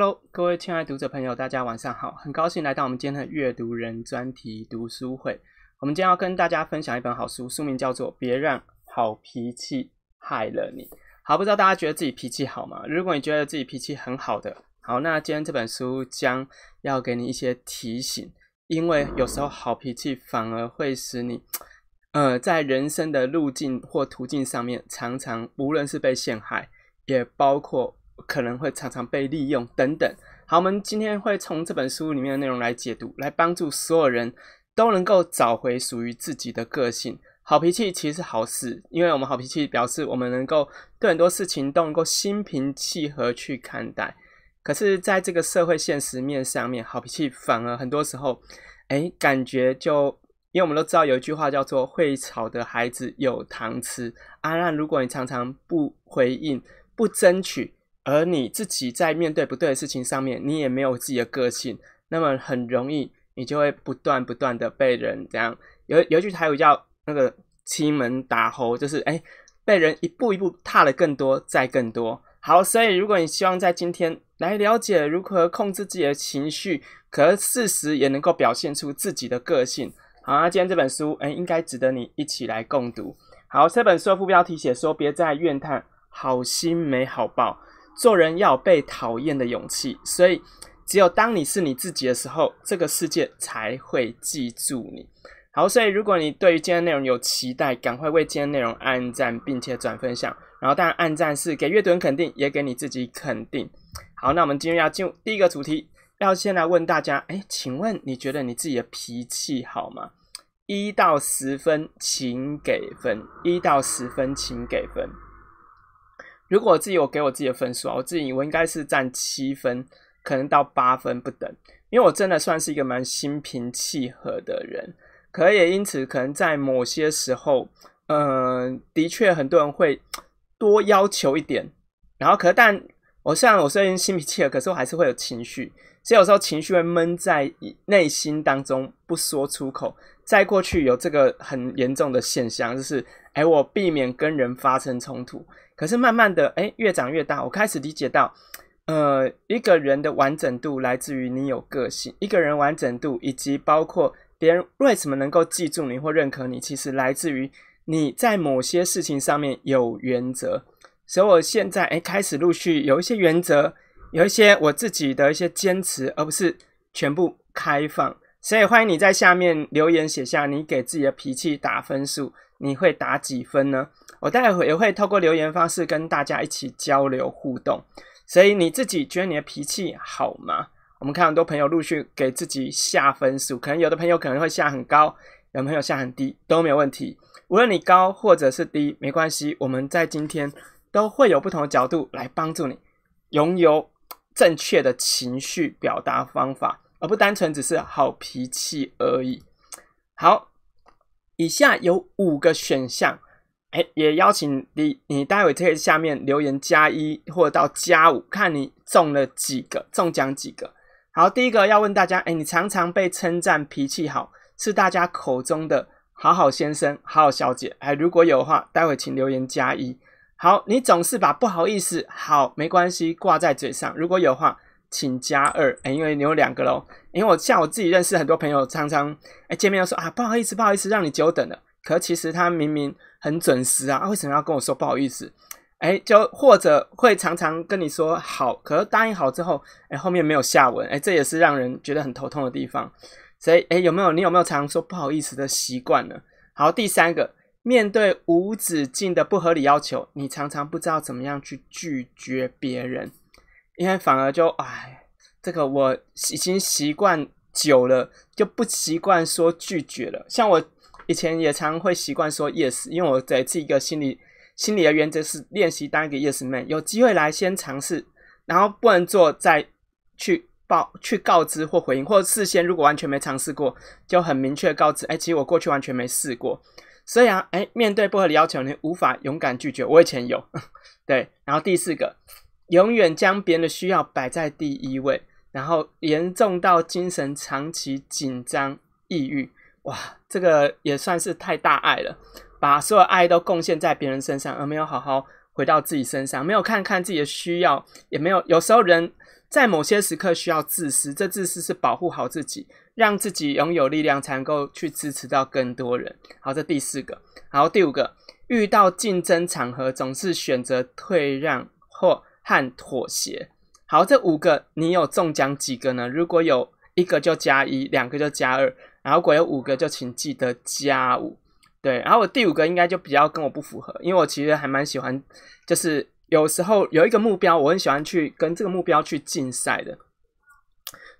Hello，各位亲爱读者朋友，大家晚上好！很高兴来到我们今天的阅读人专题读书会。我们今天要跟大家分享一本好书，书名叫做《别让好脾气害了你》。好，不知道大家觉得自己脾气好吗？如果你觉得自己脾气很好的，好，那今天这本书将要给你一些提醒，因为有时候好脾气反而会使你，呃，在人生的路径或途径上面，常常无论是被陷害，也包括。可能会常常被利用等等。好，我们今天会从这本书里面的内容来解读，来帮助所有人都能够找回属于自己的个性。好脾气其实好事，因为我们好脾气表示我们能够对很多事情都能够心平气和去看待。可是，在这个社会现实面上面，好脾气反而很多时候，哎，感觉就因为我们都知道有一句话叫做“会吵的孩子有糖吃”。啊，那如果你常常不回应、不争取，而你自己在面对不对的事情上面，你也没有自己的个性，那么很容易你就会不断不断的被人这样有有一句台语叫那个“欺门打猴”，就是哎，被人一步一步踏了更多再更多。好，所以如果你希望在今天来了解如何控制自己的情绪，可事实也能够表现出自己的个性，好啊，今天这本书哎，应该值得你一起来共读。好，这本书的副标题写说：“别再怨叹，好心没好报。”做人要有被讨厌的勇气，所以只有当你是你自己的时候，这个世界才会记住你。好，所以如果你对于今天内容有期待，赶快为今天内容按赞，并且转分享。然后，当然按赞是给阅读人肯定，也给你自己肯定。好，那我们今天要进入第一个主题，要先来问大家：哎，请问你觉得你自己的脾气好吗？一到十分，请给分。一到十分，请给分。如果我自己我给我自己的分数啊，我自己我应该是占七分，可能到八分不等，因为我真的算是一个蛮心平气和的人，可也因此可能在某些时候，嗯，的确很多人会多要求一点，然后可但。我像我虽然心平气和，可是我还是会有情绪，所以有时候情绪会闷在内心当中不说出口。在过去有这个很严重的现象，就是哎，我避免跟人发生冲突。可是慢慢的，哎，越长越大，我开始理解到，呃，一个人的完整度来自于你有个性，一个人完整度以及包括别人为什么能够记住你或认可你，其实来自于你在某些事情上面有原则。所以我现在哎，开始陆续有一些原则，有一些我自己的一些坚持，而不是全部开放。所以欢迎你在下面留言写下你给自己的脾气打分数，你会打几分呢？我待会也会透过留言方式跟大家一起交流互动。所以你自己觉得你的脾气好吗？我们看很多朋友陆续给自己下分数，可能有的朋友可能会下很高，有朋友下很低都没有问题。无论你高或者是低，没关系。我们在今天。都会有不同的角度来帮助你拥有正确的情绪表达方法，而不单纯只是好脾气而已。好，以下有五个选项，哎，也邀请你，你待会可以下面留言加一或到加五，看你中了几个，中奖几个。好，第一个要问大家，哎，你常常被称赞脾气好，是大家口中的好好先生、好好小姐，哎，如果有的话，待会请留言加一。好，你总是把不好意思、好、没关系挂在嘴上。如果有话，请加二，哎，因为你有两个喽。因为我像我自己认识很多朋友，常常哎见面就说啊不好意思，不好意思，让你久等了。可其实他明明很准时啊，为什么要跟我说不好意思？哎，就或者会常常跟你说好，可是答应好之后，哎后面没有下文，哎这也是让人觉得很头痛的地方。所以哎，有没有你有没有常常说不好意思的习惯呢？好，第三个。面对无止境的不合理要求，你常常不知道怎么样去拒绝别人，因为反而就哎，这个我已经习惯久了，就不习惯说拒绝了。像我以前也常会习惯说 yes，因为我在自己一个心理心理的原则是练习当一个 yes man，有机会来先尝试，然后不能做再去报去告知或回应，或者事先如果完全没尝试过，就很明确告知，哎，其实我过去完全没试过。所以啊，哎，面对不合理要求，你无法勇敢拒绝。我以前有，对。然后第四个，永远将别人的需要摆在第一位，然后严重到精神长期紧张、抑郁。哇，这个也算是太大爱了，把所有爱都贡献在别人身上，而没有好好回到自己身上，没有看看自己的需要，也没有。有时候人在某些时刻需要自私，这自私是保护好自己。让自己拥有力量，才能够去支持到更多人。好，这第四个。然后第五个，遇到竞争场合总是选择退让或和妥协。好，这五个你有中奖几个呢？如果有一个就加一，两个就加二，然如果有五个就请记得加五。对，然后我第五个应该就比较跟我不符合，因为我其实还蛮喜欢，就是有时候有一个目标，我很喜欢去跟这个目标去竞赛的。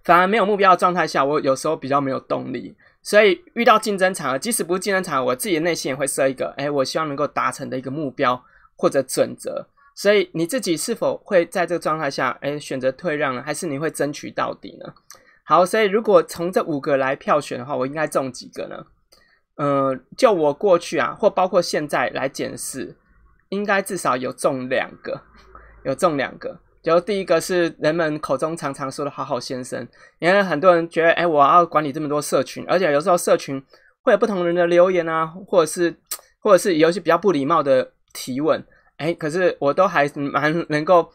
反而没有目标的状态下，我有时候比较没有动力，所以遇到竞争场合，即使不是竞争场合，我自己的内心也会设一个，哎，我希望能够达成的一个目标或者准则。所以你自己是否会在这个状态下，哎，选择退让呢？还是你会争取到底呢？好，所以如果从这五个来票选的话，我应该中几个呢？嗯，就我过去啊，或包括现在来检视，应该至少有中两个，有中两个。就第一个是人们口中常常说的“好好先生”。你看，很多人觉得，哎，我要管理这么多社群，而且有时候社群会有不同人的留言啊，或者是，或者是有些比较不礼貌的提问，哎，可是我都还蛮能够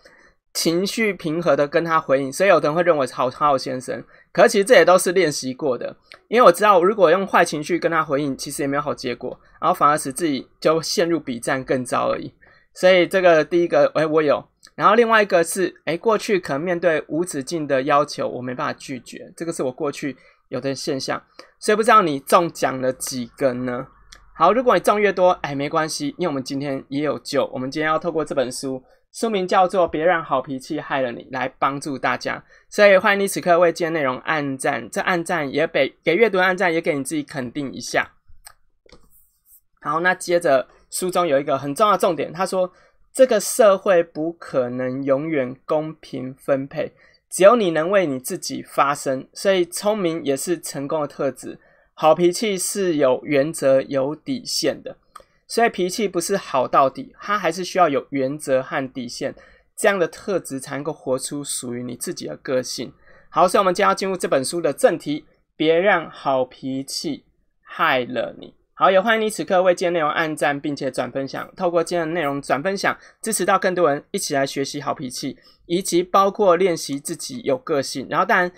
情绪平和的跟他回应，所以有的人会认为“是好好先生”。可是其实这也都是练习过的，因为我知道，如果用坏情绪跟他回应，其实也没有好结果，然后反而使自己就陷入比战更糟而已。所以这个第一个，哎，我有。然后另外一个是，哎，过去可能面对无止境的要求，我没办法拒绝，这个是我过去有的现象。所以不知道你中奖了几个呢？好，如果你中越多，哎，没关系，因为我们今天也有救。我们今天要透过这本书，书名叫做《别让好脾气害了你》，来帮助大家。所以欢迎你此刻为今天内容按赞，这按赞也给给阅读按赞，也给你自己肯定一下。好，那接着书中有一个很重要的重点，他说。这个社会不可能永远公平分配，只有你能为你自己发声。所以，聪明也是成功的特质。好脾气是有原则、有底线的，所以脾气不是好到底，它还是需要有原则和底线这样的特质，才能够活出属于你自己的个性。好，所以我们将要进入这本书的正题，别让好脾气害了你。好，也欢迎你此刻为今天内容按赞，并且转分享。透过今天的内容转分享，支持到更多人一起来学习好脾气，以及包括练习自己有个性。然后当然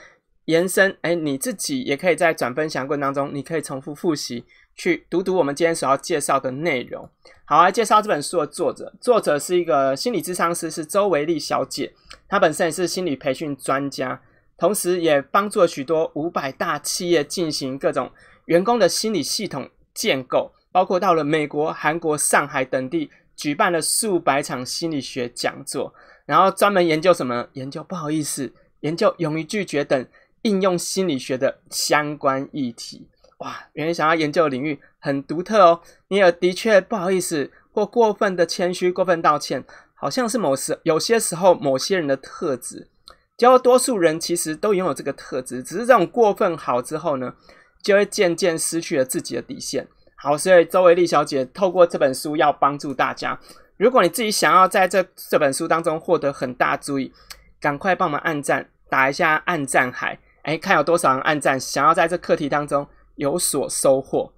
延伸，哎，你自己也可以在转分享过程当中，你可以重复复习，去读读我们今天所要介绍的内容。好，来介绍这本书的作者。作者是一个心理咨商师，是周维丽小姐。她本身也是心理培训专家，同时也帮助许多五百大企业进行各种员工的心理系统。建构包括到了美国、韩国、上海等地，举办了数百场心理学讲座，然后专门研究什么？研究不好意思，研究勇于拒绝等应用心理学的相关议题。哇，原来想要研究的领域很独特哦。尼尔的确不好意思，或过分的谦虚，过分道歉，好像是某些有些时候某些人的特质。只果多数人其实都拥有这个特质，只是这种过分好之后呢？就会渐渐失去了自己的底线。好，所以周维丽小姐透过这本书要帮助大家。如果你自己想要在这这本书当中获得很大注意，赶快帮忙按赞，打一下按赞海，哎，看有多少人按赞，想要在这课题当中有所收获。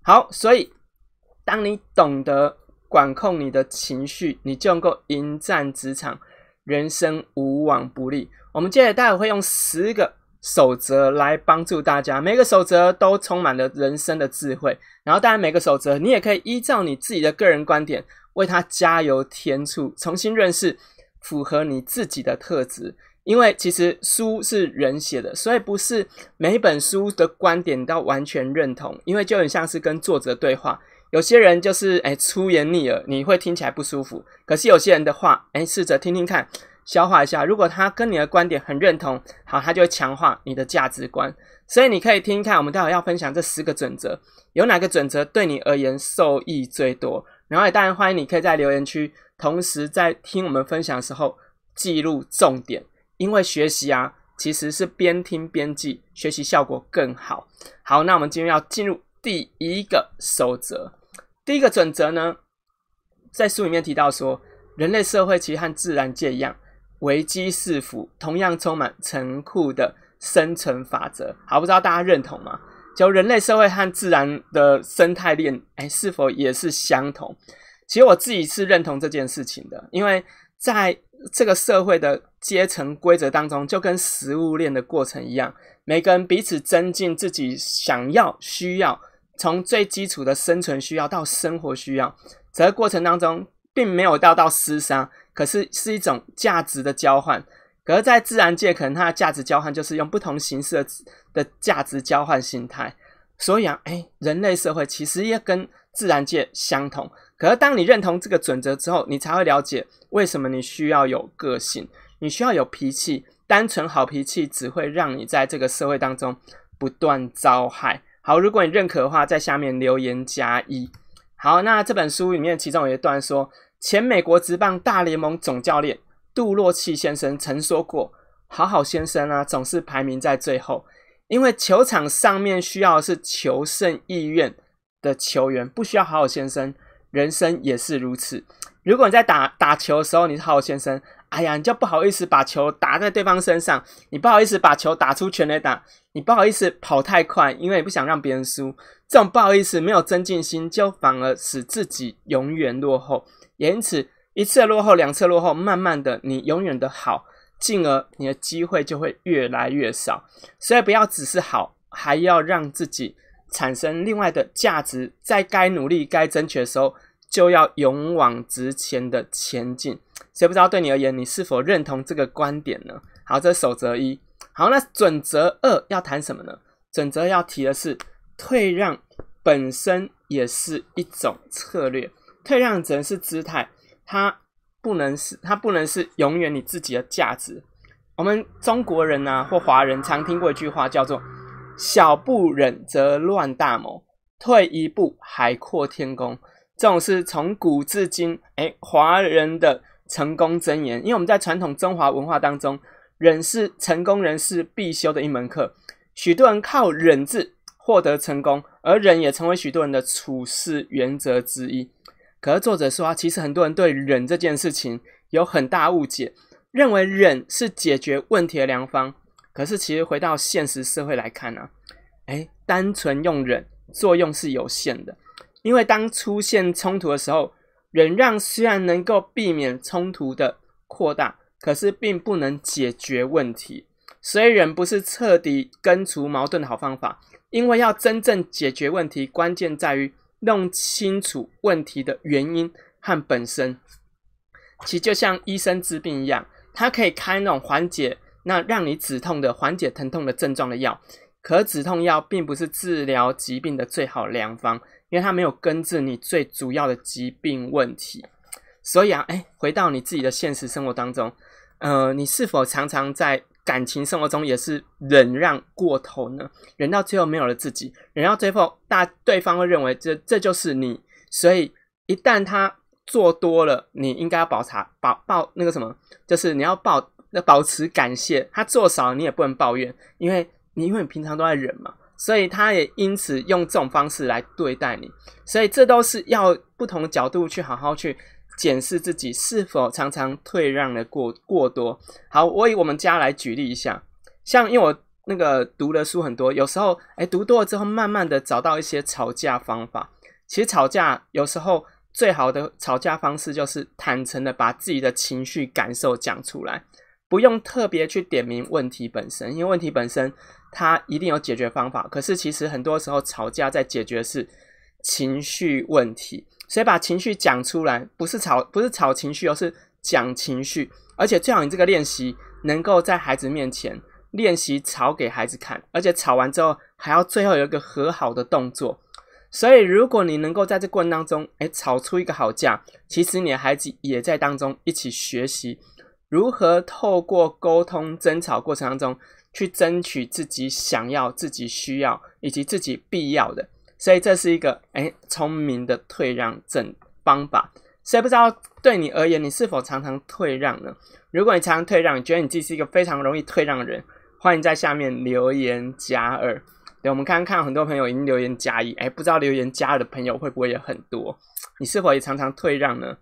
好，所以当你懂得管控你的情绪，你就能够迎战职场，人生无往不利。我们接待会会用十个。守则来帮助大家，每个守则都充满了人生的智慧。然后，当然，每个守则你也可以依照你自己的个人观点为它加油添醋，重新认识，符合你自己的特质。因为其实书是人写的，所以不是每一本书的观点都完全认同。因为就很像是跟作者对话。有些人就是哎出言逆耳，你会听起来不舒服。可是有些人的话，哎，试着听听看。消化一下，如果他跟你的观点很认同，好，他就会强化你的价值观。所以你可以听看，我们待会要分享这十个准则，有哪个准则对你而言受益最多？然后也当然欢迎你可以在留言区，同时在听我们分享的时候记录重点，因为学习啊其实是边听边记，学习效果更好。好，那我们今天要进入第一个守则，第一个准则呢，在书里面提到说，人类社会其实和自然界一样。危机四伏，同样充满残酷的生存法则。好，不知道大家认同吗？就人类社会和自然的生态链，哎，是否也是相同？其实我自己是认同这件事情的，因为在这个社会的阶层规则当中，就跟食物链的过程一样，每个人彼此增进自己想要、需要，从最基础的生存需要到生活需要，个过程当中。并没有到到私商，可是是一种价值的交换。可是，在自然界，可能它的价值交换就是用不同形式的的价值交换形态。所以啊，哎，人类社会其实也跟自然界相同。可是，当你认同这个准则之后，你才会了解为什么你需要有个性，你需要有脾气。单纯好脾气只会让你在这个社会当中不断遭害。好，如果你认可的话，在下面留言加一。好，那这本书里面其中有一段说。前美国职棒大联盟总教练杜洛契先生曾说过：“好好先生啊，总是排名在最后，因为球场上面需要的是求胜意愿的球员，不需要好好先生。人生也是如此。如果你在打打球的时候你是好好先生，哎呀，你就不好意思把球打在对方身上，你不好意思把球打出全垒打，你不好意思跑太快，因为不想让别人输。这种不好意思，没有增进心，就反而使自己永远落后。”也因此，一次落后，两次落后，慢慢的，你永远的好，进而你的机会就会越来越少。所以不要只是好，还要让自己产生另外的价值。在该努力、该争取的时候，就要勇往直前的前进。谁不知道对你而言，你是否认同这个观点呢？好，这是守则一。好，那准则二要谈什么呢？准则要提的是，退让本身也是一种策略。退让只能是姿态，它不能是，它不能是永远你自己的价值。我们中国人啊，或华人常听过一句话叫做“小不忍则乱大谋，退一步海阔天空”。这种是从古至今，哎，华人的成功箴言。因为我们在传统中华文化当中，忍是成功人士必修的一门课。许多人靠忍字获得成功，而忍也成为许多人的处事原则之一。可是作者说，其实很多人对忍这件事情有很大误解，认为忍是解决问题的良方。可是其实回到现实社会来看呢，哎，单纯用忍作用是有限的，因为当出现冲突的时候，忍让虽然能够避免冲突的扩大，可是并不能解决问题。所以忍不是彻底根除矛盾的好方法。因为要真正解决问题，关键在于。弄清楚问题的原因和本身，其实就像医生治病一样，他可以开那种缓解那让你止痛的、缓解疼痛的症状的药。可止痛药并不是治疗疾病的最好良方，因为它没有根治你最主要的疾病问题。所以啊，哎，回到你自己的现实生活当中，呃，你是否常常在？感情生活中也是忍让过头呢，忍到最后没有了自己，忍到最后大对方会认为这这就是你，所以一旦他做多了，你应该要保察保报那个什么，就是你要报那保持感谢，他做少你也不能抱怨，因为你因为你平常都在忍嘛，所以他也因此用这种方式来对待你，所以这都是要不同的角度去好好去。检视自己是否常常退让的过过多。好，我以我们家来举例一下。像因为我那个读的书很多，有时候哎，读多了之后，慢慢的找到一些吵架方法。其实吵架有时候最好的吵架方式就是坦诚的把自己的情绪感受讲出来，不用特别去点名问题本身，因为问题本身它一定有解决方法。可是其实很多时候吵架在解决是情绪问题。所以把情绪讲出来，不是吵，不是吵情绪，而是讲情绪。而且最好你这个练习能够在孩子面前练习吵给孩子看，而且吵完之后还要最后有一个和好的动作。所以如果你能够在这过程当中，哎，吵出一个好架，其实你的孩子也在当中一起学习如何透过沟通争吵过程当中去争取自己想要、自己需要以及自己必要的。所以这是一个诶聪明的退让正方法。谁不知道对你而言，你是否常常退让呢？如果你常常退让，你觉得你自己是一个非常容易退让人？欢迎在下面留言加二。对，我们刚刚看到很多朋友已经留言加一。哎，不知道留言加二的朋友会不会有很多？你是否也常常退让呢？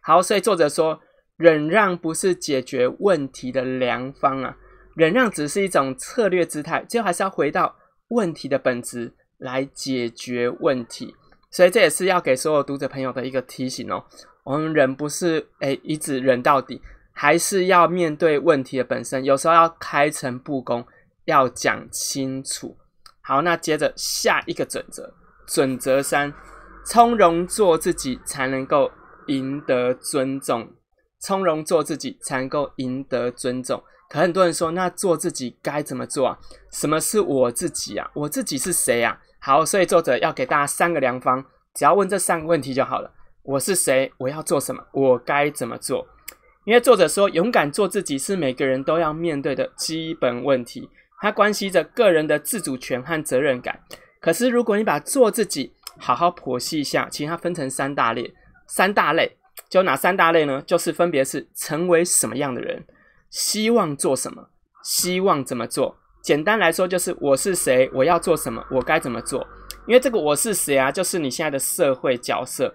好，所以作者说，忍让不是解决问题的良方啊，忍让只是一种策略姿态，最后还是要回到问题的本质。来解决问题，所以这也是要给所有读者朋友的一个提醒哦。我们忍不是诶一直忍到底，还是要面对问题的本身。有时候要开诚布公，要讲清楚。好，那接着下一个准则，准则三：从容做自己，才能够赢得尊重。从容做自己，才能够赢得尊重。可很多人说，那做自己该怎么做啊？什么是我自己啊？我自己是谁啊？好，所以作者要给大家三个良方，只要问这三个问题就好了：我是谁？我要做什么？我该怎么做？因为作者说，勇敢做自己是每个人都要面对的基本问题，它关系着个人的自主权和责任感。可是，如果你把做自己好好剖析一下，其实它分成三大类，三大类，就哪三大类呢？就是分别是成为什么样的人，希望做什么，希望怎么做。简单来说，就是我是谁，我要做什么，我该怎么做。因为这个我是谁啊，就是你现在的社会角色。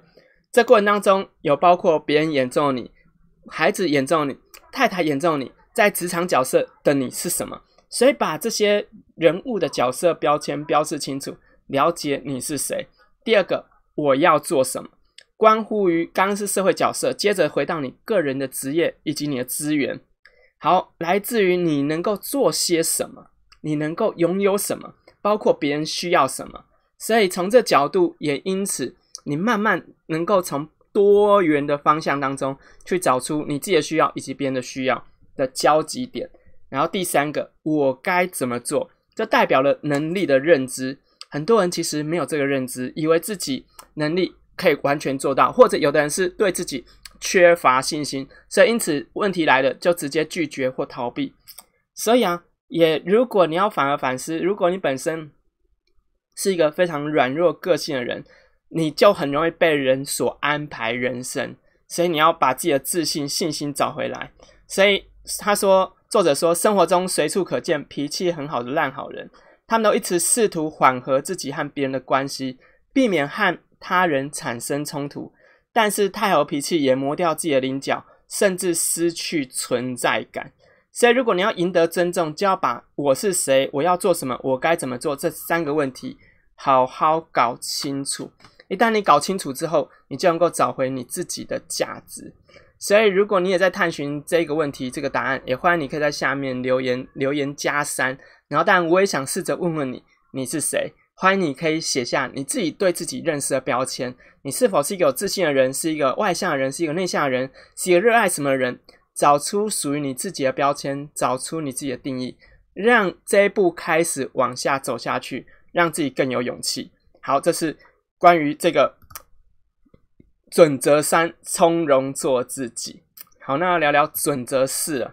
这过程当中有包括别人眼中的你、孩子眼中的你、太太眼中的你，在职场角色的你是什么？所以把这些人物的角色标签标示清楚，了解你是谁。第二个，我要做什么，关乎于刚是社会角色，接着回到你个人的职业以及你的资源，好，来自于你能够做些什么。你能够拥有什么？包括别人需要什么？所以从这角度，也因此，你慢慢能够从多元的方向当中去找出你自己的需要以及别人的需要的交集点。然后第三个，我该怎么做？这代表了能力的认知。很多人其实没有这个认知，以为自己能力可以完全做到，或者有的人是对自己缺乏信心，所以因此问题来了，就直接拒绝或逃避。所以啊。也，如果你要反而反思，如果你本身是一个非常软弱个性的人，你就很容易被人所安排人生。所以你要把自己的自信、信心找回来。所以他说，作者说，生活中随处可见脾气很好的烂好人，他们都一直试图缓和自己和别人的关系，避免和他人产生冲突。但是太和脾气也磨掉自己的棱角，甚至失去存在感。所以，如果你要赢得尊重，就要把我是谁、我要做什么、我该怎么做这三个问题好好搞清楚。一旦你搞清楚之后，你就能够找回你自己的价值。所以，如果你也在探寻这个问题、这个答案，也欢迎你可以在下面留言、留言加三。然后，当然，我也想试着问问你：你是谁？欢迎你可以写下你自己对自己认识的标签。你是否是一个有自信的人？是一个外向的人？是一个内向的人？是一个热爱什么的人？找出属于你自己的标签，找出你自己的定义，让这一步开始往下走下去，让自己更有勇气。好，这是关于这个准则三，从容做自己。好，那聊聊准则四。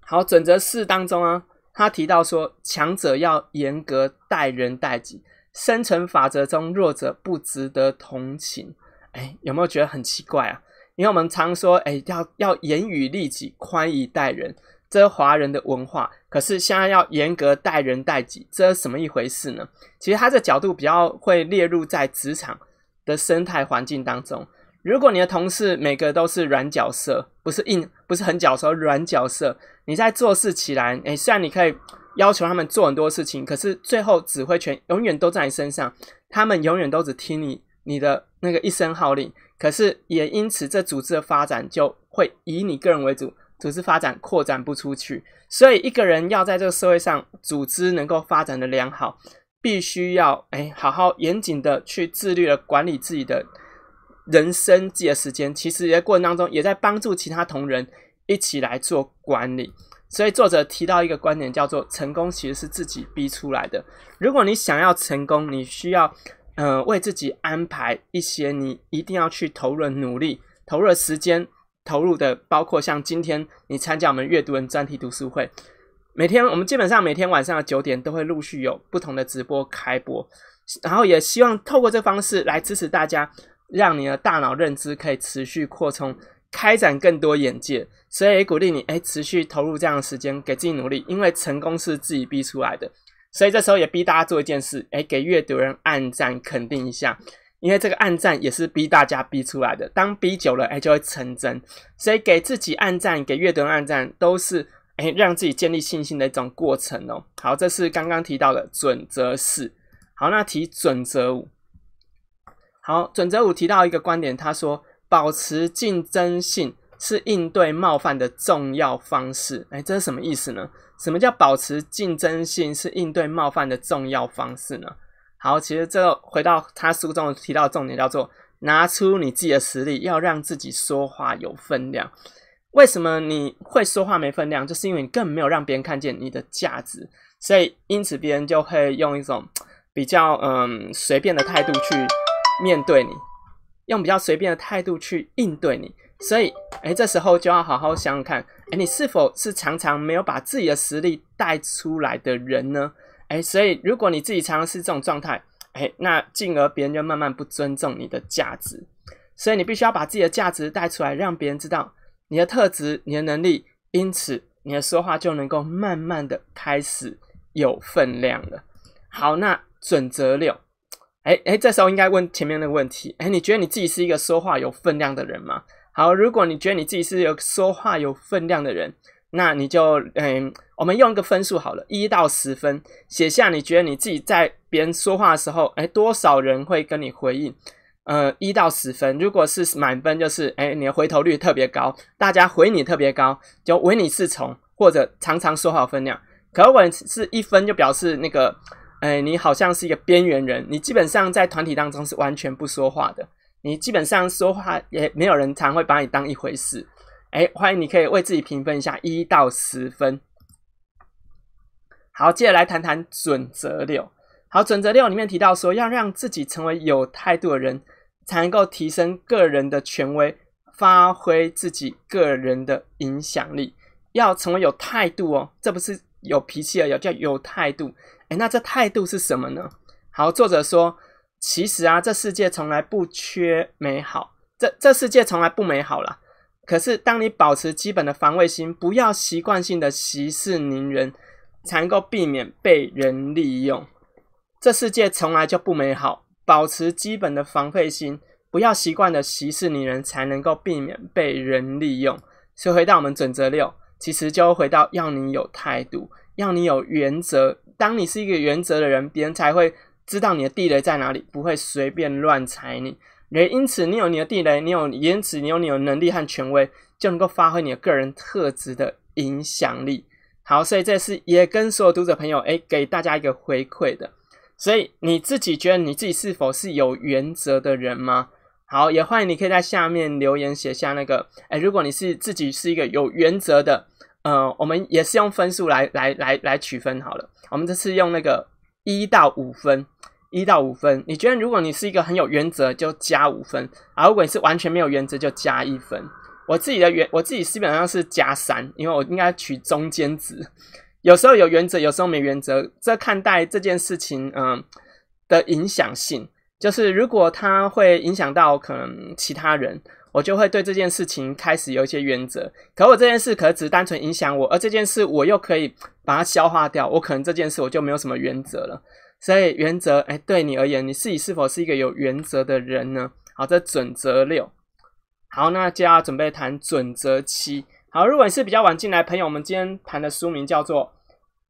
好，准则四当中啊，他提到说，强者要严格待人待己，生存法则中弱者不值得同情。哎，有没有觉得很奇怪啊？因为我们常说，哎，要要严于律己，宽以待人，这是华人的文化。可是现在要严格待人待己，这是什么一回事呢？其实他的角度比较会列入在职场的生态环境当中。如果你的同事每个都是软角色，不是硬，不是很角色软角色，你在做事起来，哎，虽然你可以要求他们做很多事情，可是最后指挥权永远都在你身上，他们永远都只听你你的那个一声号令。可是也因此，这组织的发展就会以你个人为主，组织发展扩展不出去。所以，一个人要在这个社会上，组织能够发展的良好，必须要哎好好严谨的去自律的管理自己的人生，自己的时间。其实，在过程当中，也在帮助其他同仁一起来做管理。所以，作者提到一个观点，叫做成功其实是自己逼出来的。如果你想要成功，你需要。嗯，为自己安排一些你一定要去投入的努力、投入的时间、投入的，包括像今天你参加我们阅读人专题读书会。每天我们基本上每天晚上的九点都会陆续有不同的直播开播，然后也希望透过这方式来支持大家，让你的大脑认知可以持续扩充，开展更多眼界。所以鼓励你，哎，持续投入这样的时间，给自己努力，因为成功是自己逼出来的。所以这时候也逼大家做一件事，哎，给阅读人暗赞肯定一下，因为这个暗赞也是逼大家逼出来的。当逼久了，哎，就会成真。所以给自己暗赞，给阅读人暗赞，都是哎让自己建立信心的一种过程哦。好，这是刚刚提到的准则四。好，那提准则五。好，准则五提到一个观点，他说保持竞争性。是应对冒犯的重要方式。哎，这是什么意思呢？什么叫保持竞争性是应对冒犯的重要方式呢？好，其实这个回到他书中提到的重点叫做拿出你自己的实力，要让自己说话有分量。为什么你会说话没分量？就是因为你根本没有让别人看见你的价值，所以因此别人就会用一种比较嗯随便的态度去面对你，用比较随便的态度去应对你。所以，哎，这时候就要好好想想看，哎，你是否是常常没有把自己的实力带出来的人呢？哎，所以如果你自己常常是这种状态，哎，那进而别人就慢慢不尊重你的价值。所以你必须要把自己的价值带出来，让别人知道你的特质、你的能力，因此你的说话就能够慢慢的开始有分量了。好，那准则六，哎哎，这时候应该问前面那个问题，哎，你觉得你自己是一个说话有分量的人吗？好，如果你觉得你自己是有说话有分量的人，那你就嗯，我们用一个分数好了，一到十分，写下你觉得你自己在别人说话的时候，哎，多少人会跟你回应？呃，一到十分，如果是满分就是哎，你的回头率特别高，大家回你特别高，就唯你是从，或者常常说话有分量。可我是一分就表示那个，哎，你好像是一个边缘人，你基本上在团体当中是完全不说话的。你基本上说话也没有人常会把你当一回事，哎，欢迎你可以为自己评分一下一到十分。好，接着来谈谈准则六。好，准则六里面提到说，要让自己成为有态度的人，才能够提升个人的权威，发挥自己个人的影响力。要成为有态度哦，这不是有脾气而已，叫有态度。哎，那这态度是什么呢？好，作者说。其实啊，这世界从来不缺美好，这这世界从来不美好啦。可是，当你保持基本的防卫心，不要习惯性的息事宁人，才能够避免被人利用。这世界从来就不美好，保持基本的防备心，不要习惯的息事宁人，才能够避免被人利用。所以，回到我们准则六，其实就回到要你有态度，要你有原则。当你是一个原则的人，别人才会。知道你的地雷在哪里，不会随便乱踩你。也因此你有你的地雷，你有因此你有你有能力和权威，就能够发挥你的个人特质的影响力。好，所以这是也跟所有读者朋友，哎，给大家一个回馈的。所以你自己觉得你自己是否是有原则的人吗？好，也欢迎你可以在下面留言写下那个，哎，如果你是自己是一个有原则的，呃，我们也是用分数来来来来取分好了。我们这次用那个。一到五分，一到五分。你觉得如果你是一个很有原则，就加五分；，如果是完全没有原则，就加一分。我自己的原，我自己基本上是加三，因为我应该取中间值。有时候有原则，有时候没原则。这看待这件事情，嗯，的影响性就是，如果它会影响到可能其他人。我就会对这件事情开始有一些原则，可我这件事可只单纯影响我，而这件事我又可以把它消化掉，我可能这件事我就没有什么原则了。所以原则，哎，对你而言，你自己是否是一个有原则的人呢？好，这准则六。好，那就要准备谈准则七。好，如果你是比较晚进来朋友，我们今天谈的书名叫做《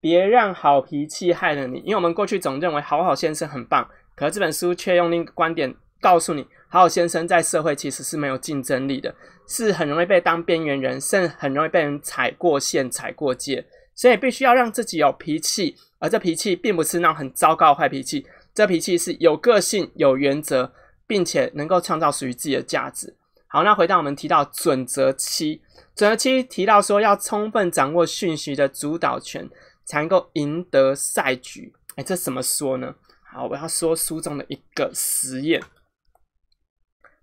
别让好脾气害了你》，因为我们过去总认为好好先生很棒，可是这本书却用另一个观点告诉你。好先生在社会其实是没有竞争力的，是很容易被当边缘人，甚很容易被人踩过线、踩过界，所以必须要让自己有脾气，而这脾气并不是那很糟糕的坏脾气，这脾气是有个性、有原则，并且能够创造属于自己的价值。好，那回到我们提到准则七，准则七提到说要充分掌握讯息的主导权，才能够赢得赛局。哎，这怎么说呢？好，我要说书中的一个实验。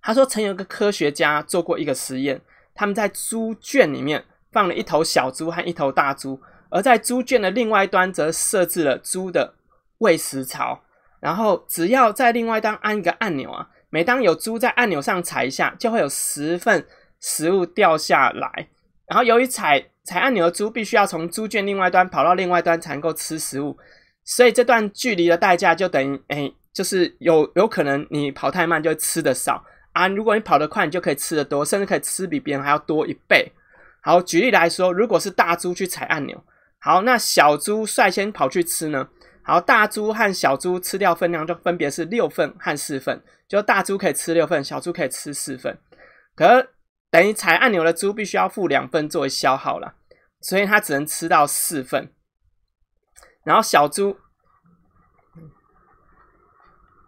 他说，曾有个科学家做过一个实验，他们在猪圈里面放了一头小猪和一头大猪，而在猪圈的另外一端则设置了猪的喂食槽。然后，只要在另外一端按一个按钮啊，每当有猪在按钮上踩一下，就会有十份食物掉下来。然后，由于踩踩按钮的猪必须要从猪圈另外一端跑到另外一端才能够吃食物，所以这段距离的代价就等于，诶。就是有有可能你跑太慢就吃的少。啊！如果你跑得快，你就可以吃得多，甚至可以吃比别人还要多一倍。好，举例来说，如果是大猪去踩按钮，好，那小猪率先跑去吃呢？好，大猪和小猪吃掉分量就分别是六份和四份，就大猪可以吃六份，小猪可以吃四份。可等于踩按钮的猪必须要付两份作为消耗了，所以它只能吃到四份。然后小猪，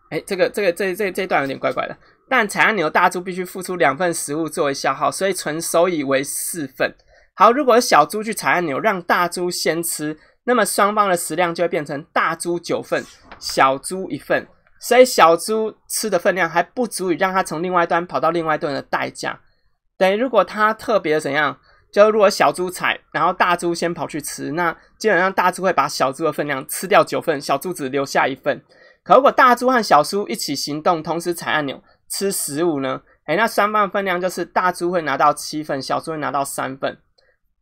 哎，这个这个这这这段有点怪怪的。但踩按钮，大猪必须付出两份食物作为消耗，所以纯收益为四份。好，如果小猪去踩按钮，让大猪先吃，那么双方的食量就会变成大猪九份，小猪一份。所以小猪吃的分量还不足以让它从另外一端跑到另外一端的代价。于如果它特别怎样，就如果小猪踩，然后大猪先跑去吃，那基本上大猪会把小猪的分量吃掉九份，小猪只留下一份。可如果大猪和小猪一起行动，同时踩按钮。吃十五呢？哎，那三磅分量就是大猪会拿到七份，小猪会拿到三份。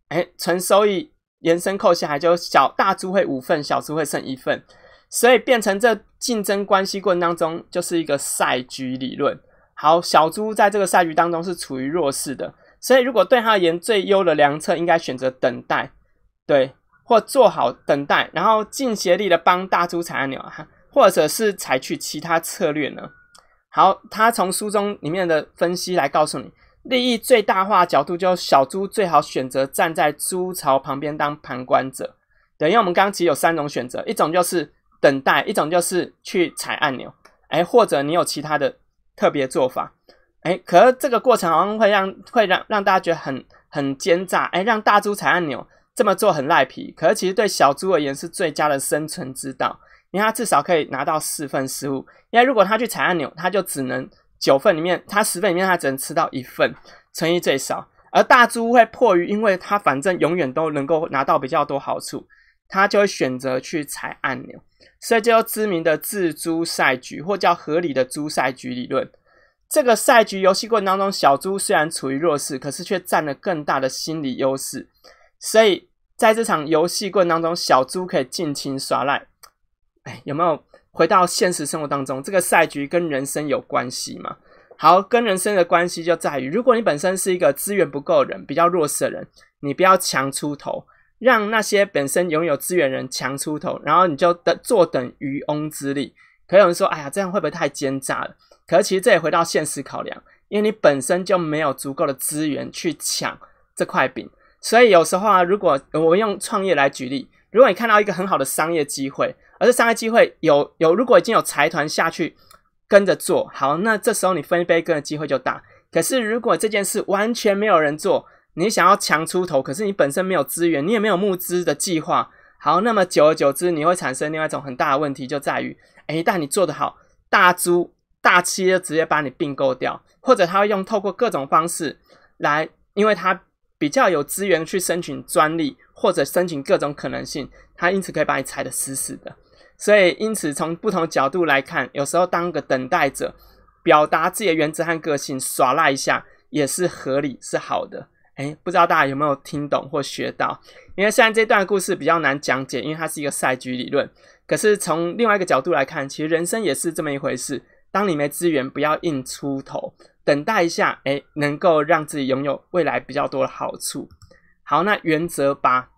哎，纯收益延伸扣下来，就小大猪会五份，小猪会剩一份。所以变成这竞争关系过程当中，就是一个赛局理论。好，小猪在这个赛局当中是处于弱势的，所以如果对他而言最优的良策，应该选择等待，对，或做好等待，然后尽协力的帮大猪踩按钮，或者是采取其他策略呢？好，他从书中里面的分析来告诉你，利益最大化角度，就小猪最好选择站在猪槽旁边当旁观者。等于我们刚刚其实有三种选择，一种就是等待，一种就是去踩按钮，哎，或者你有其他的特别做法，哎，可是这个过程好像会让会让让大家觉得很很奸诈，哎，让大猪踩按钮这么做很赖皮，可是其实对小猪而言是最佳的生存之道。因为他至少可以拿到四份食物，因为如果他去踩按钮，他就只能九份里面，他十份里面他只能吃到一份，乘以最少。而大猪会迫于，因为他反正永远都能够拿到比较多好处，他就会选择去踩按钮。所以，就知名的智猪赛局，或叫合理的猪赛局理论，这个赛局游戏过程当中，小猪虽然处于弱势，可是却占了更大的心理优势。所以，在这场游戏过程当中，小猪可以尽情耍赖。有没有回到现实生活当中？这个赛局跟人生有关系吗？好，跟人生的关系就在于，如果你本身是一个资源不够的人，比较弱势的人，你不要强出头，让那些本身拥有资源人强出头，然后你就等坐等渔翁之利。可有人说：“哎呀，这样会不会太奸诈了？”可其实这也回到现实考量，因为你本身就没有足够的资源去抢这块饼。所以有时候啊，如果我用创业来举例，如果你看到一个很好的商业机会，而是三个机会有有，如果已经有财团下去跟着做好，那这时候你分一杯羹的机会就大。可是如果这件事完全没有人做，你想要强出头，可是你本身没有资源，你也没有募资的计划，好，那么久而久之，你会产生另外一种很大的问题，就在于，哎，但你做得好，大猪大企就直接把你并购掉，或者他会用透过各种方式来，因为他比较有资源去申请专利，或者申请各种可能性，他因此可以把你踩的死死的。所以，因此，从不同角度来看，有时候当个等待者，表达自己的原则和个性，耍赖一下也是合理，是好的。哎，不知道大家有没有听懂或学到？因为现在这段故事比较难讲解，因为它是一个赛局理论。可是从另外一个角度来看，其实人生也是这么一回事。当你没资源，不要硬出头，等待一下，哎，能够让自己拥有未来比较多的好处。好，那原则八，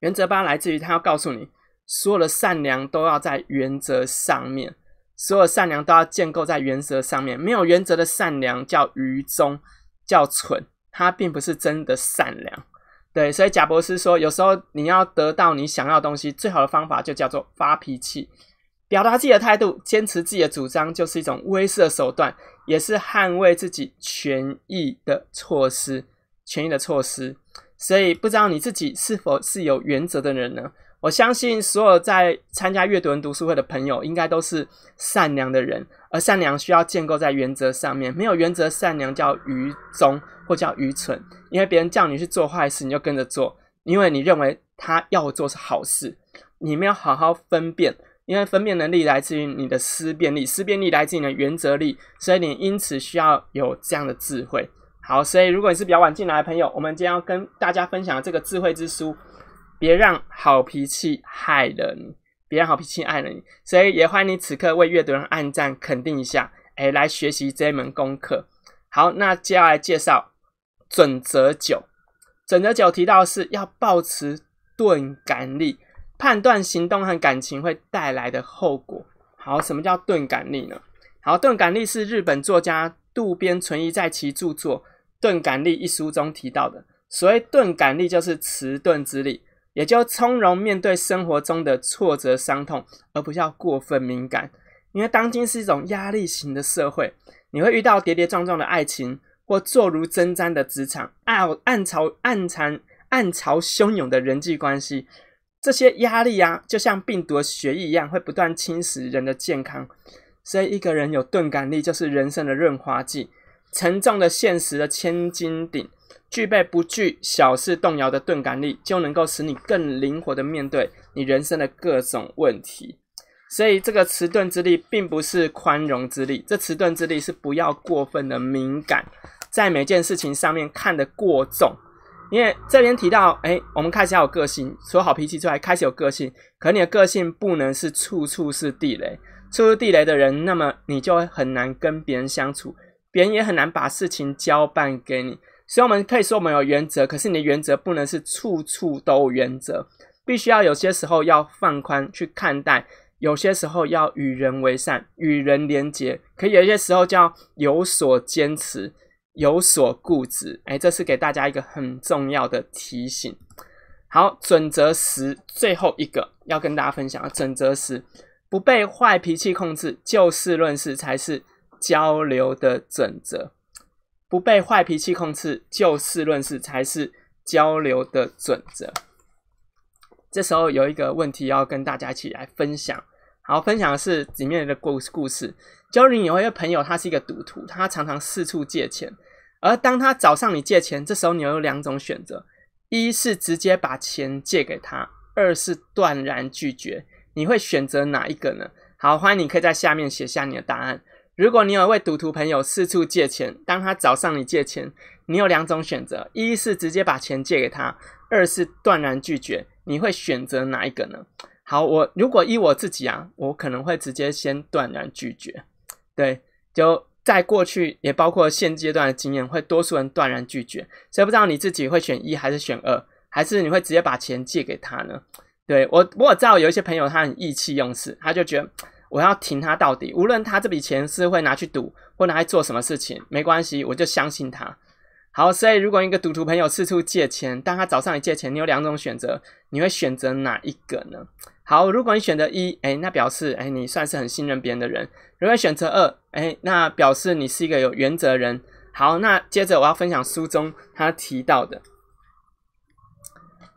原则八来自于他要告诉你。所有的善良都要在原则上面，所有善良都要建构在原则上面。没有原则的善良叫愚忠，叫蠢，它并不是真的善良。对，所以贾博士说，有时候你要得到你想要的东西，最好的方法就叫做发脾气，表达自己的态度，坚持自己的主张，就是一种威慑手段，也是捍卫自己权益的措施。权益的措施。所以，不知道你自己是否是有原则的人呢？我相信所有在参加阅读人读书会的朋友，应该都是善良的人，而善良需要建构在原则上面。没有原则，善良叫愚忠或叫愚蠢，因为别人叫你去做坏事，你就跟着做，因为你认为他要我做是好事，你没有好好分辨。因为分辨能力来自于你的思辨力，思辨力来自于你的原则力，所以你因此需要有这样的智慧。好，所以如果你是比较晚进来的朋友，我们天要跟大家分享这个智慧之书。别让好脾气害了你，别让好脾气害了你。所以也欢迎你此刻为阅读人按赞，肯定一下，哎，来学习这一门功课。好，那接下来介绍准则九。准则九提到是要保持钝感力，判断行动和感情会带来的后果。好，什么叫钝感力呢？好，钝感力是日本作家渡边淳一在其著作《钝感力》一书中提到的。所谓钝感力，就是迟钝之力。也就从容面对生活中的挫折、伤痛，而不要过分敏感。因为当今是一种压力型的社会，你会遇到跌跌撞撞的爱情，或坐如针毡的职场，暗暗潮、暗藏、暗潮汹涌的人际关系。这些压力啊，就像病毒的血液一样，会不断侵蚀人的健康。所以，一个人有钝感力，就是人生的润滑剂，沉重的现实的千斤顶。具备不惧小事动摇的钝感力，就能够使你更灵活的面对你人生的各种问题。所以，这个迟钝之力并不是宽容之力，这迟钝之力是不要过分的敏感，在每件事情上面看得过重。因为这边提到，哎，我们开始有个性，说好脾气出来，开始有个性。可你的个性不能是处处是地雷，处处地雷的人，那么你就很难跟别人相处，别人也很难把事情交办给你。所以我们可以说我们有原则，可是你的原则不能是处处都原则，必须要有些时候要放宽去看待，有些时候要与人为善、与人连结，可有些时候叫有所坚持、有所固执。哎，这是给大家一个很重要的提醒。好，准则十最后一个要跟大家分享：准则十，不被坏脾气控制，就事论事才是交流的准则。不被坏脾气控制，就事论事才是交流的准则。这时候有一个问题要跟大家一起来分享，好，分享的是里面的故故事。交 o e 有一个朋友，他是一个赌徒，他常常四处借钱。而当他找上你借钱，这时候你有两种选择：一是直接把钱借给他，二是断然拒绝。你会选择哪一个呢？好，欢迎你可以在下面写下你的答案。如果你有一位赌徒朋友四处借钱，当他找上你借钱，你有两种选择：一是直接把钱借给他，二是断然拒绝。你会选择哪一个呢？好，我如果依我自己啊，我可能会直接先断然拒绝。对，就在过去，也包括现阶段的经验，会多数人断然拒绝。谁不知道你自己会选一还是选二，还是你会直接把钱借给他呢？对我，我知道有一些朋友他很意气用事，他就觉得。我要停他到底，无论他这笔钱是会拿去赌，或拿去做什么事情，没关系，我就相信他。好，所以如果一个赌徒朋友四处借钱，但他找上来借钱，你有两种选择，你会选择哪一个呢？好，如果你选择一，哎，那表示哎你算是很信任别人的人；如果选择二，哎，那表示你是一个有原则人。好，那接着我要分享书中他提到的。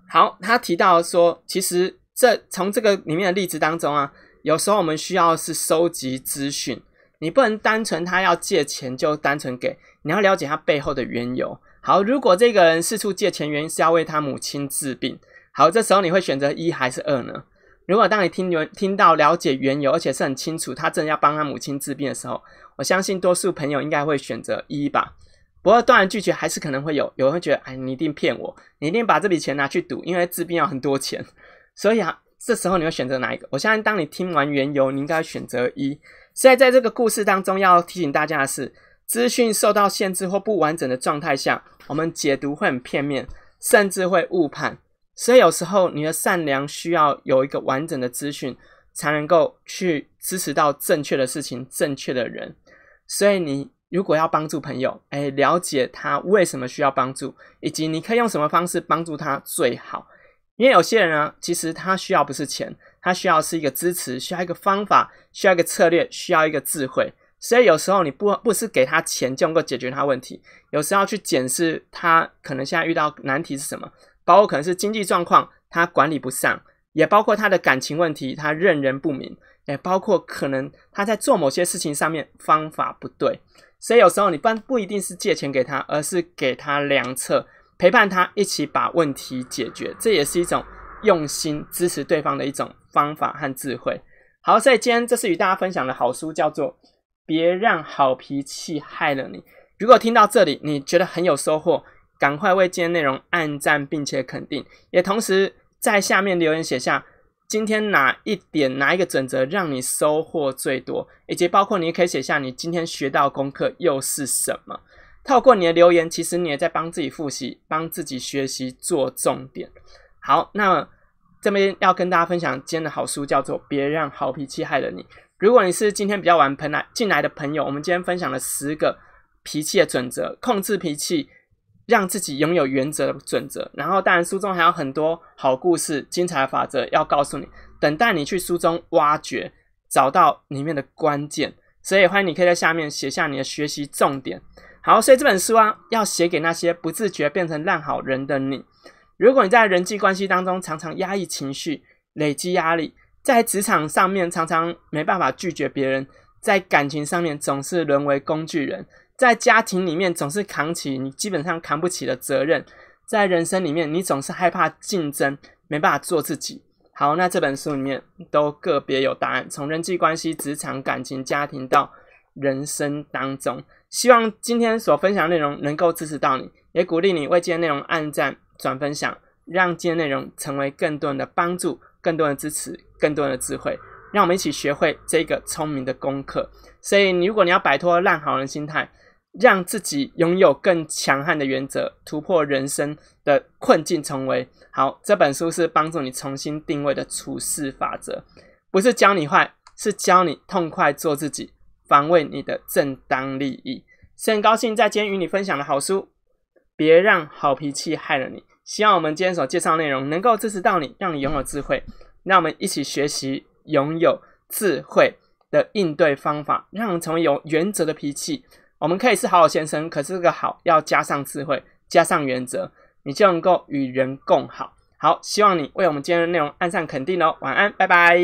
好，他提到说，其实这从这个里面的例子当中啊。有时候我们需要是收集资讯，你不能单纯他要借钱就单纯给，你要了解他背后的缘由。好，如果这个人四处借钱，原因是要为他母亲治病，好，这时候你会选择一还是二呢？如果当你听原听到了解缘由，而且是很清楚他真的要帮他母亲治病的时候，我相信多数朋友应该会选择一吧。不过断然拒绝还是可能会有，有人觉得哎，你一定骗我，你一定把这笔钱拿去赌，因为治病要很多钱，所以啊。这时候你会选择哪一个？我相信，当你听完缘由，你应该选择一。所以，在这个故事当中，要提醒大家的是，资讯受到限制或不完整的状态下，我们解读会很片面，甚至会误判。所以，有时候你的善良需要有一个完整的资讯，才能够去支持到正确的事情、正确的人。所以，你如果要帮助朋友，哎，了解他为什么需要帮助，以及你可以用什么方式帮助他最好。因为有些人呢，其实他需要不是钱，他需要是一个支持，需要一个方法，需要一个策略，需要一个智慧。所以有时候你不不是给他钱就能够解决他问题，有时候去检视他可能现在遇到难题是什么，包括可能是经济状况他管理不上，也包括他的感情问题他任人不明，也包括可能他在做某些事情上面方法不对。所以有时候你不不一定是借钱给他，而是给他良策。陪伴他一起把问题解决，这也是一种用心支持对方的一种方法和智慧。好，所以今天这是与大家分享的好书，叫做《别让好脾气害了你》。如果听到这里，你觉得很有收获，赶快为今天内容按赞，并且肯定，也同时在下面留言写下今天哪一点、哪一个准则让你收获最多，以及包括你也可以写下你今天学到功课又是什么。透过你的留言，其实你也在帮自己复习，帮自己学习做重点。好，那这边要跟大家分享今天的好书，叫做《别让好脾气害了你》。如果你是今天比较晚喷来进来的朋友，我们今天分享了十个脾气的准则，控制脾气，让自己拥有原则的准则。然后，当然书中还有很多好故事、精彩的法则要告诉你，等待你去书中挖掘，找到里面的关键。所以，欢迎你可以在下面写下你的学习重点。好，所以这本书啊，要写给那些不自觉变成烂好人的你。如果你在人际关系当中常常压抑情绪、累积压力，在职场上面常常没办法拒绝别人，在感情上面总是沦为工具人，在家庭里面总是扛起你基本上扛不起的责任，在人生里面你总是害怕竞争，没办法做自己。好，那这本书里面都个别有答案，从人际关系、职场、感情、家庭到人生当中。希望今天所分享的内容能够支持到你，也鼓励你为今天内容按赞、转分享，让今天内容成为更多人的帮助、更多人支持、更多人的智慧。让我们一起学会这个聪明的功课。所以，如果你要摆脱烂好人心态，让自己拥有更强悍的原则，突破人生的困境，成为好这本书是帮助你重新定位的处事法则，不是教你坏，是教你痛快做自己。防卫你的正当利益。是很高兴在今天与你分享的好书，别让好脾气害了你。希望我们今天所介绍内容能够支持到你，让你拥有智慧。让我们一起学习拥有智慧的应对方法，让成为有原则的脾气。我们可以是好好先生，可是个好要加上智慧，加上原则，你就能够与人共好。好，希望你为我们今天的内容按上肯定哦。晚安，拜拜。